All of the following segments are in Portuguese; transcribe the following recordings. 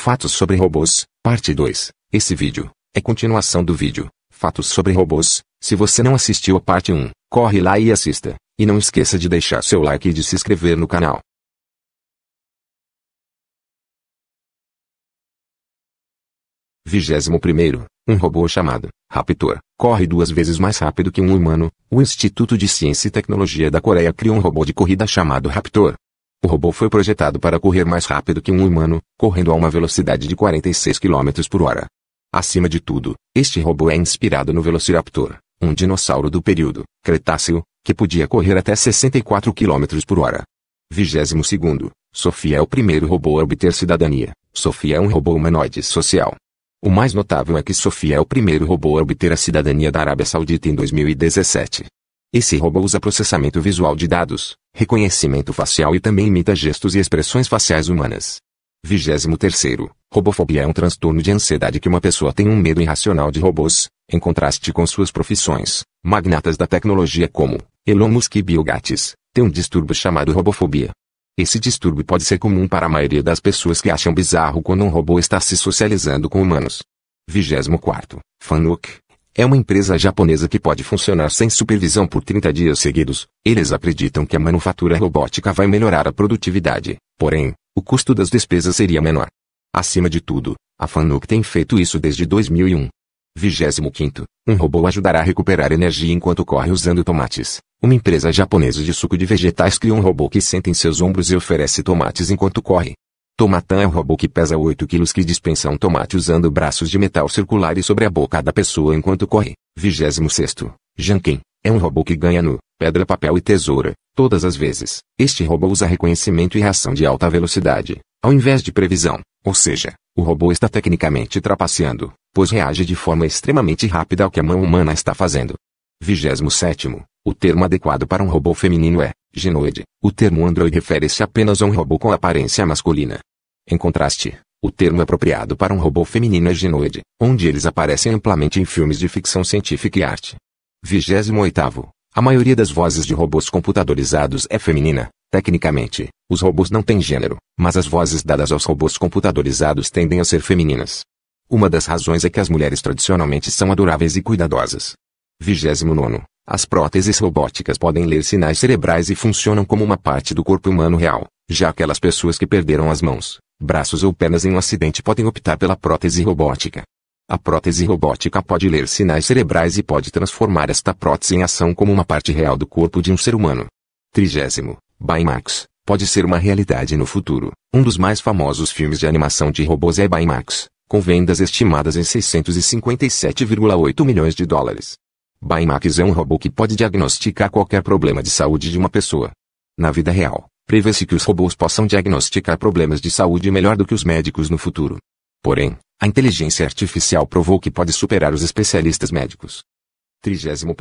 Fatos sobre robôs, parte 2. Esse vídeo é continuação do vídeo Fatos sobre robôs. Se você não assistiu a parte 1, corre lá e assista. E não esqueça de deixar seu like e de se inscrever no canal. Vigésimo primeiro. Um robô chamado Raptor corre duas vezes mais rápido que um humano. O Instituto de Ciência e Tecnologia da Coreia criou um robô de corrida chamado Raptor, o robô foi projetado para correr mais rápido que um humano, correndo a uma velocidade de 46 km por hora. Acima de tudo, este robô é inspirado no Velociraptor, um dinossauro do período Cretáceo, que podia correr até 64 km por hora. 22. Sofia é o primeiro robô a obter cidadania. Sofia é um robô humanoide social. O mais notável é que Sofia é o primeiro robô a obter a cidadania da Arábia Saudita em 2017. Esse robô usa processamento visual de dados, reconhecimento facial e também imita gestos e expressões faciais humanas. 23. Robofobia é um transtorno de ansiedade que uma pessoa tem um medo irracional de robôs, em contraste com suas profissões. Magnatas da tecnologia como Elon Musk e Bill Gates têm um distúrbio chamado robofobia. Esse distúrbio pode ser comum para a maioria das pessoas que acham bizarro quando um robô está se socializando com humanos. 24. Fanuc, é uma empresa japonesa que pode funcionar sem supervisão por 30 dias seguidos. Eles acreditam que a manufatura robótica vai melhorar a produtividade, porém, o custo das despesas seria menor. Acima de tudo, a Fanuc tem feito isso desde 2001. 25. Um robô ajudará a recuperar energia enquanto corre usando tomates. Uma empresa japonesa de suco de vegetais criou um robô que senta em seus ombros e oferece tomates enquanto corre. Tomatã é um robô que pesa 8 quilos que dispensa um tomate usando braços de metal circulares sobre a boca da pessoa enquanto corre. 26. Janken. É um robô que ganha no pedra, papel e tesoura, todas as vezes. Este robô usa reconhecimento e reação de alta velocidade, ao invés de previsão. Ou seja, o robô está tecnicamente trapaceando, pois reage de forma extremamente rápida ao que a mão humana está fazendo. 27. O termo adequado para um robô feminino é genoide. O termo android refere-se apenas a um robô com aparência masculina. Em contraste, o termo apropriado para um robô feminino é ginoide, onde eles aparecem amplamente em filmes de ficção científica e arte. 28. A maioria das vozes de robôs computadorizados é feminina. Tecnicamente, os robôs não têm gênero, mas as vozes dadas aos robôs computadorizados tendem a ser femininas. Uma das razões é que as mulheres tradicionalmente são adoráveis e cuidadosas. 29. As próteses robóticas podem ler sinais cerebrais e funcionam como uma parte do corpo humano real, já aquelas pessoas que perderam as mãos, braços ou pernas em um acidente podem optar pela prótese robótica. A prótese robótica pode ler sinais cerebrais e pode transformar esta prótese em ação como uma parte real do corpo de um ser humano. Trigésimo, Baymax, pode ser uma realidade no futuro. Um dos mais famosos filmes de animação de robôs é Baymax, com vendas estimadas em 657,8 milhões de dólares. Baymax é um robô que pode diagnosticar qualquer problema de saúde de uma pessoa. Na vida real, Prevê-se que os robôs possam diagnosticar problemas de saúde melhor do que os médicos no futuro. Porém, a inteligência artificial provou que pode superar os especialistas médicos. 31.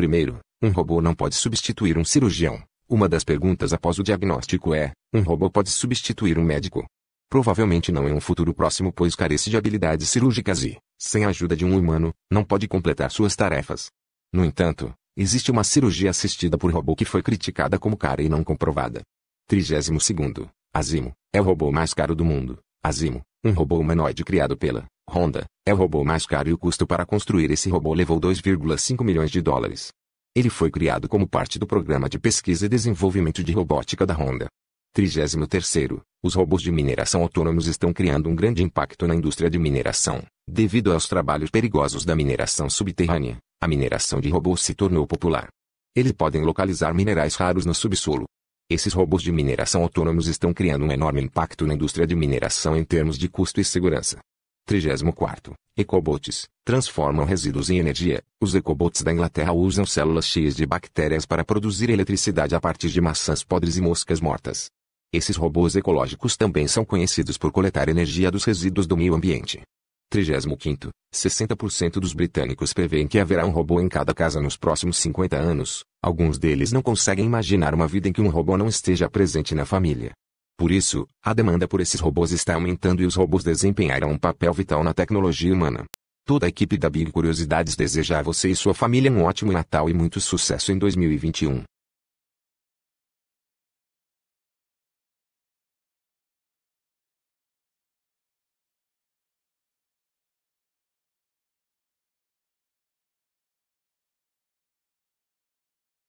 Um robô não pode substituir um cirurgião. Uma das perguntas após o diagnóstico é: um robô pode substituir um médico? Provavelmente não em é um futuro próximo, pois carece de habilidades cirúrgicas e, sem a ajuda de um humano, não pode completar suas tarefas. No entanto, existe uma cirurgia assistida por robô que foi criticada como cara e não comprovada. Trigésimo segundo, Azimo, é o robô mais caro do mundo. Azimo, um robô humanoide criado pela Honda, é o robô mais caro e o custo para construir esse robô levou 2,5 milhões de dólares. Ele foi criado como parte do programa de pesquisa e desenvolvimento de robótica da Honda. 33. Os robôs de mineração autônomos estão criando um grande impacto na indústria de mineração, devido aos trabalhos perigosos da mineração subterrânea. A mineração de robôs se tornou popular. Eles podem localizar minerais raros no subsolo, esses robôs de mineração autônomos estão criando um enorme impacto na indústria de mineração em termos de custo e segurança. 34. Ecobots transformam resíduos em energia. Os ecobots da Inglaterra usam células cheias de bactérias para produzir eletricidade a partir de maçãs podres e moscas mortas. Esses robôs ecológicos também são conhecidos por coletar energia dos resíduos do meio ambiente. 35, 60% dos britânicos prevêem que haverá um robô em cada casa nos próximos 50 anos. Alguns deles não conseguem imaginar uma vida em que um robô não esteja presente na família. Por isso, a demanda por esses robôs está aumentando e os robôs desempenharão um papel vital na tecnologia humana. Toda a equipe da Big Curiosidades deseja a você e sua família um ótimo Natal e muito sucesso em 2021.